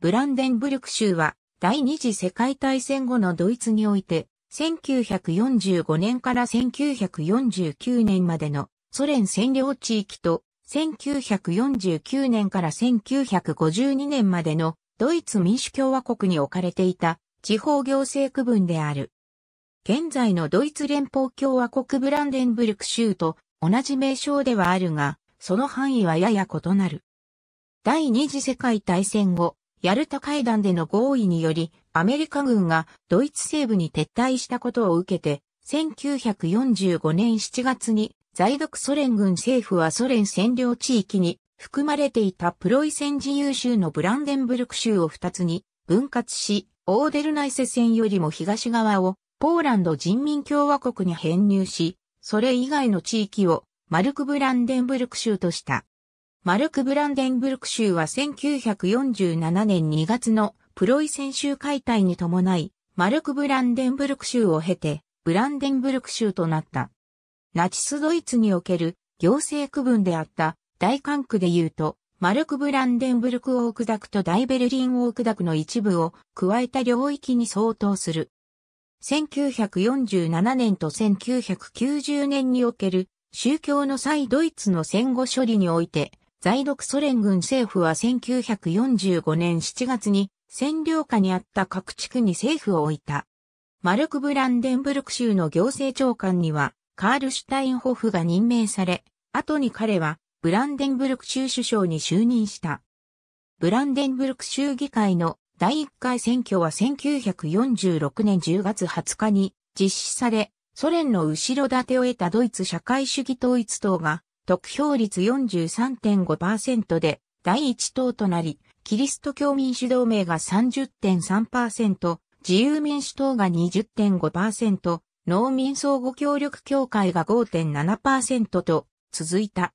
ブランデンブルク州は第二次世界大戦後のドイツにおいて1945年から1949年までのソ連占領地域と1949年から1952年までのドイツ民主共和国に置かれていた地方行政区分である。現在のドイツ連邦共和国ブランデンブルク州と同じ名称ではあるが、その範囲はやや異なる。第二次世界大戦後、ヤルタ会談での合意により、アメリカ軍がドイツ西部に撤退したことを受けて、1945年7月に在独ソ連軍政府はソ連占領地域に含まれていたプロイセン自由州のブランデンブルク州を2つに分割し、オーデルナイセ線よりも東側をポーランド人民共和国に編入し、それ以外の地域をマルクブランデンブルク州とした。マルク・ブランデンブルク州は1947年2月のプロイセン州解体に伴い、マルク・ブランデンブルク州を経て、ブランデンブルク州となった。ナチスドイツにおける行政区分であった大管区で言うと、マルク・ブランデンブルクオークダクと大ベルリンオークダクの一部を加えた領域に相当する。1947年と1990年における宗教の際ドイツの戦後処理において在独ソ連軍政府は1945年7月に占領下にあった各地区に政府を置いた。マルク・ブランデンブルク州の行政長官にはカール・シュタインホフが任命され、後に彼はブランデンブルク州首相に就任した。ブランデンブルク州議会の第1回選挙は1946年10月20日に実施され、ソ連の後ろ盾を得たドイツ社会主義統一党が得票率43.5%で第一党となり、キリスト教民主同盟が30.3%、自由民主党が20.5%、農民相互協力協会が5.7%と続いた。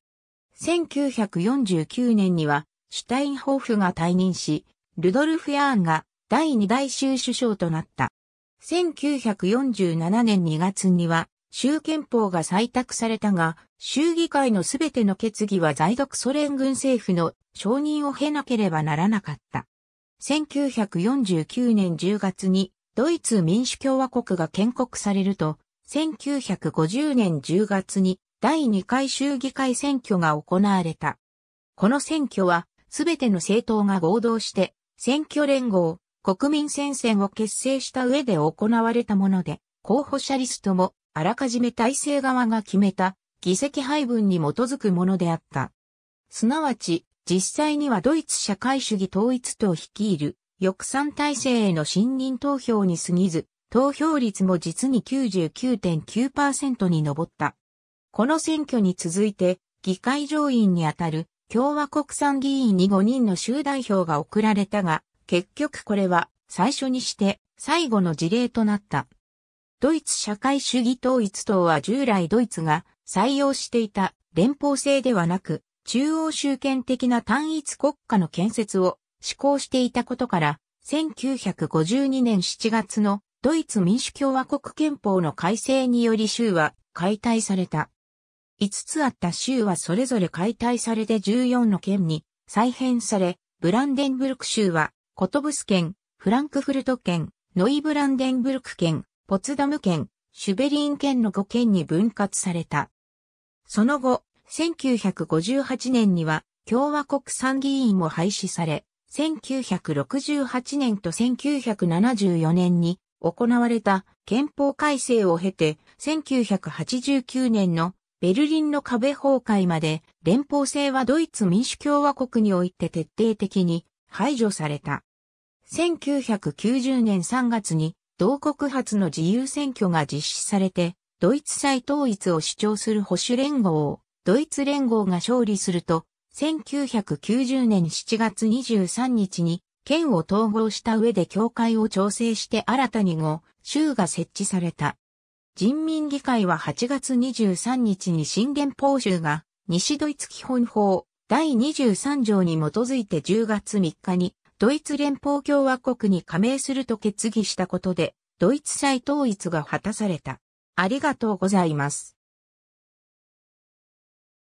1949年にはシュタインホーフが退任し、ルドルフ・ヤーンが第二代州首相となった。1947年2月には州憲法が採択されたが、州議会のすべての決議は在独ソ連軍政府の承認を経なければならなかった。1949年10月にドイツ民主共和国が建国されると、1950年10月に第2回州議会選挙が行われた。この選挙は、すべての政党が合同して、選挙連合、国民戦線を結成した上で行われたもので、候補者リストもあらかじめ体制側が決めた議席配分に基づくものであった。すなわち、実際にはドイツ社会主義統一党率いる翼賛体制への信任投票に過ぎず、投票率も実に99.9%に上った。この選挙に続いて、議会上院にあたる共和国産議員に5人の集代表が送られたが、結局これは最初にして最後の事例となった。ドイツ社会主義統一党は従来ドイツが採用していた連邦制ではなく、中央集権的な単一国家の建設を施行していたことから、1952年7月のドイツ民主共和国憲法の改正により州は解体された。5つあった州はそれぞれ解体されて14の県に再編され、ブランデンブルク州は、コトブス県、フランクフルト県、ノイブランデンブルク県、ポツダム県、シュベリン県の5県に分割された。その後、1958年には共和国参議院も廃止され、1968年と1974年に行われた憲法改正を経て、1989年のベルリンの壁崩壊まで連邦制はドイツ民主共和国において徹底的に排除された。1990年3月に同国発の自由選挙が実施されて、ドイツ再統一を主張する保守連合を、ドイツ連合が勝利すると、1990年7月23日に、県を統合した上で協会を調整して新たに5、州が設置された。人民議会は8月23日に新元邦州が西ドイツ基本法第23条に基づいて10月3日にドイツ連邦共和国に加盟すると決議したことで、ドイツ再統一が果たされた。ありがとうございます。